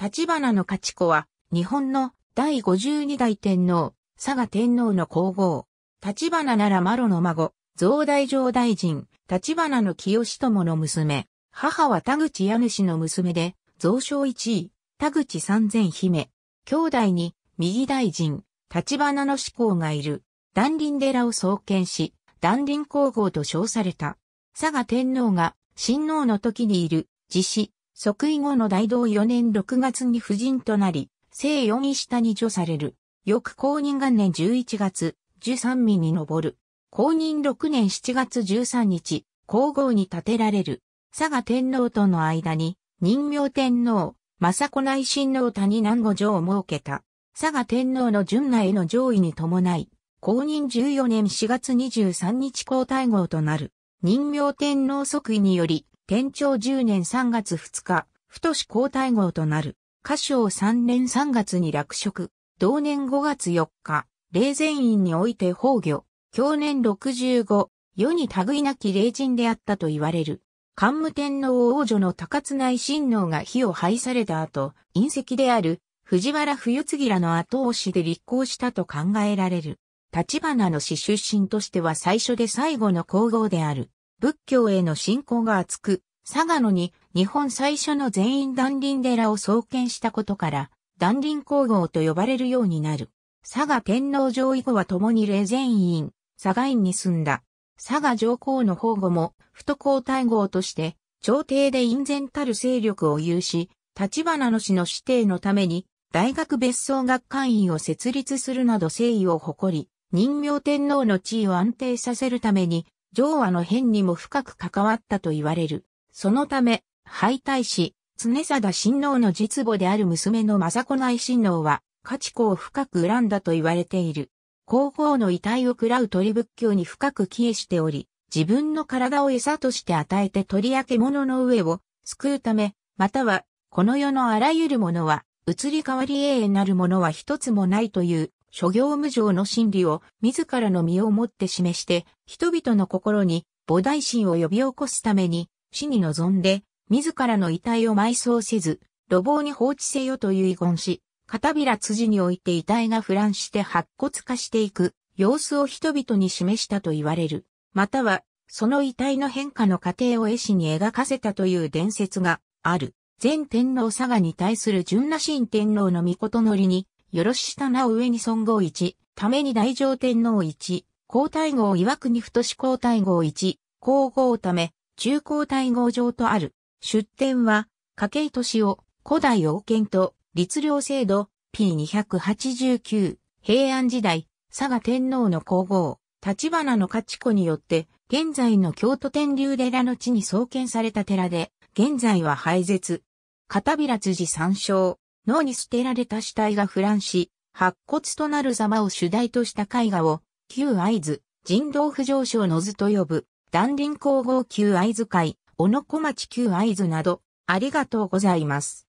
立花の勝子は、日本の第52代天皇、佐賀天皇の皇后。立花ならマロの孫、増大上大臣、立花の清友の娘。母は田口家主の娘で、増賞一位、田口三千姫。兄弟に、右大臣、立花の志向がいる。断林寺を創建し、断林皇后と称された。佐賀天皇が、親王の時にいる、自死、即位後の大道4年6月に夫人となり、正四位下に除される。翌公認元年11月、13民に上る。公認6年7月13日、皇后に立てられる。佐賀天皇との間に、任命天皇、政子内親王谷南五条を設けた。佐賀天皇の順内への上位に伴い、公認14年4月23日皇太后となる。任命天皇即位により、天長10年3月2日、太子交代号となる、歌唱3年3月に落職、同年5月4日、霊前院において崩御、去年65、世に類なき霊人であったと言われる。桓武天皇王女の高津内親王が火を廃された後、隕石である藤原冬次らの後押しで立候したと考えられる。立花の氏出身としては最初で最後の皇后である。仏教への信仰が厚く、佐賀野に日本最初の全員断林寺を創建したことから、断林皇后と呼ばれるようになる。佐賀天皇上以後は共に霊前院、佐賀院に住んだ。佐賀上皇の保護も、不都皇太后として、朝廷で隠然たる勢力を有し、立花の氏の指定のために、大学別荘学会院を設立するなど誠意を誇り、任命天皇の地位を安定させるために、上和の変にも深く関わったと言われる。そのため、敗退し、常貞親王の実母である娘の政子内親王は、家畜を深く恨んだと言われている。皇后の遺体を喰らう鳥仏教に深く帰依しており、自分の体を餌として与えて鳥や物の上を救うため、または、この世のあらゆるものは、移り変わり永遠なるものは一つもないという諸行無常の真理を自らの身をもって示して、人々の心に菩提心を呼び起こすために、死に臨んで、自らの遺体を埋葬せず、路傍に放置せよという遺言し、片びら辻において遺体が腐乱して白骨化していく様子を人々に示したと言われる。または、その遺体の変化の過程を絵師に描かせたという伝説がある。前天皇佐賀に対する純羅神天皇の御事のりに、よろししたなお上に尊号一、ために大乗天皇一、皇太后岩国太子皇太后一、皇后ため、中皇太后上とある。出典は、家計市夫、古代王権と、律令制度、P289、平安時代、佐賀天皇の皇后、立花の勝子によって、現在の京都天竜寺の地に創建された寺で、現在は廃絶。片平辻参照。脳に捨てられた死体が腐乱し、白骨となる様を主題とした絵画を、旧会津、人道不上昇の図と呼ぶ、断輪皇后旧会図会、小野小町旧会図など、ありがとうございます。